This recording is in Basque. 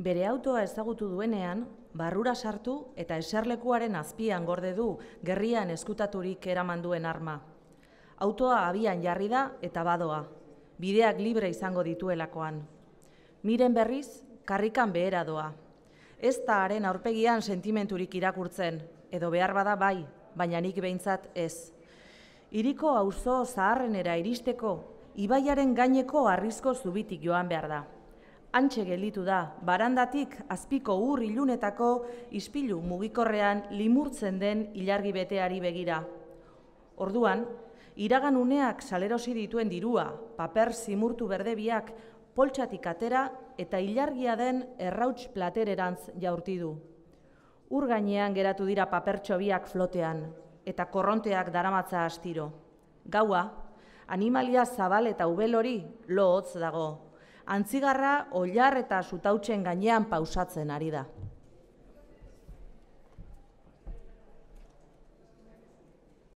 Bere autoa ezagutu duenean, barrura sartu eta eserlekuaren azpian gorde du gerrian eskutaturik eraman duen arma. Autoa abian jarri da eta badoa. Bideak libre izango dituelakoan. Miren berriz, karrikan behera doa. Ez da haren aurpegian sentimenturik irakurtzen, edo behar bada bai, baina nik behintzat ez. Iriko auzo zaharrenera iristeko, ibaiaren gaineko arrizko zubitik joan behar da. Antxe gelditu da, barandatik azpiko ur ilunetako ispilu mugikorrean limurtzen den ilargi beteari begira. Orduan, iragan uneak salerosi dituen dirua, paper zimurtu berdebiak, poltsatik atera eta ilargia den errauts platererantz jaurti du. Ur gainean geratu dira papertxo biak flotean, eta korronteak daramatza astiro. Gaua, animalia zabal eta ubel hori lo hotz dago, antzigarra oilar eta sutautzen gainean pausatzen ari da.